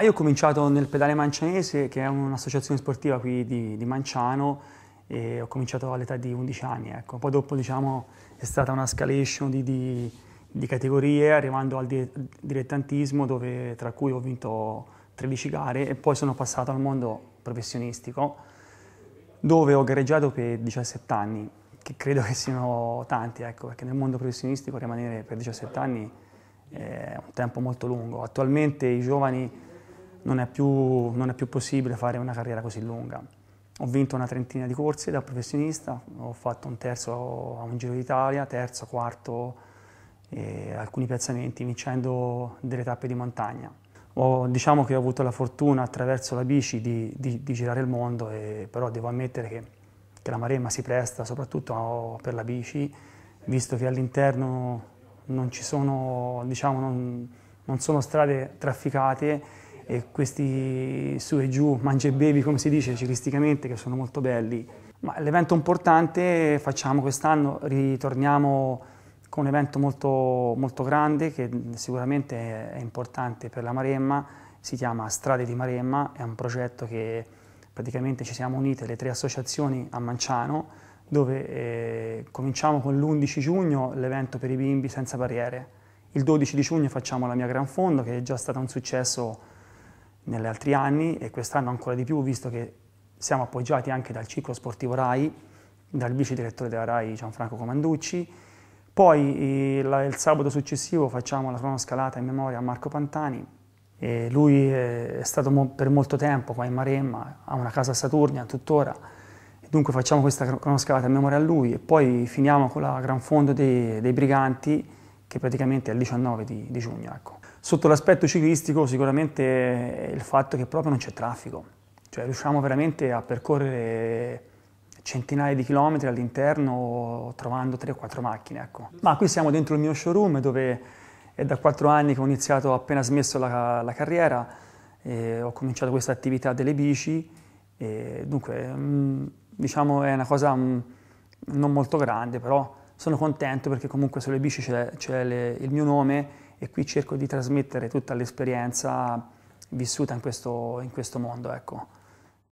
Ah, io ho cominciato nel Pedale Mancianese, che è un'associazione sportiva qui di, di, Manciano, e ho cominciato all'età di 11 anni. Ecco. Poi dopo diciamo, è stata un'escalation di, di, di, categorie, arrivando al dilettantismo, dove, tra cui ho vinto 13 gare, e poi sono passato al mondo professionistico, dove ho gareggiato per 17 anni, che credo che siano tanti, ecco, perché nel mondo professionistico rimanere per 17 anni è un tempo molto lungo. Attualmente i giovani non è, più, non è più possibile fare una carriera così lunga. Ho vinto una trentina di corse da professionista, ho fatto un terzo a un Giro d'Italia, terzo, quarto e alcuni piazzamenti vincendo delle tappe di montagna. Ho, diciamo che ho avuto la fortuna attraverso la bici di, di, di girare il mondo, e, però devo ammettere che, che, la Maremma si presta soprattutto per la bici, visto che all'interno non ci sono, diciamo, non, non sono strade trafficate e questi su e giù, mangia e bevi come si dice ciclisticamente, che sono molto belli. Ma l'evento importante facciamo quest'anno, ritorniamo con un evento molto, molto grande che sicuramente è importante per la Maremma, si chiama Strade di Maremma, è un progetto che praticamente ci siamo unite le tre associazioni a Manciano, dove eh, cominciamo con l'11 giugno l'evento per i bimbi senza barriere. Il 12 di giugno facciamo la mia Gran Fondo, che è già stato un successo negli altri anni e quest'anno ancora di più, visto che siamo appoggiati anche dal ciclo sportivo RAI, dal vice direttore della RAI Gianfranco Comanducci. Poi eh, il sabato successivo facciamo la cronoscalata in memoria a Marco Pantani. E lui eh, è stato per molto tempo qua in Maremma, ha una casa a Saturnia tuttora, dunque facciamo questa cronoscalata in memoria a lui e poi finiamo con la Gran Fondo dei, dei Briganti che praticamente è il 19 di, di giugno. Ecco. Sotto l'aspetto ciclistico sicuramente eh, il fatto che proprio non c'è traffico, cioè riusciamo veramente a percorrere centinaia di chilometri all'interno trovando 3 o 4 macchine. Ecco. Ma qui siamo dentro il mio showroom dove è da 4 anni che ho iniziato, ho appena smesso la, la carriera, ho cominciato questa attività delle bici, dunque mm, diciamo è una cosa mm, non molto grande, però sono contento perché comunque sulle bici c'è il mio nome e qui cerco di trasmettere tutta l'esperienza vissuta in questo, in questo mondo. Ecco.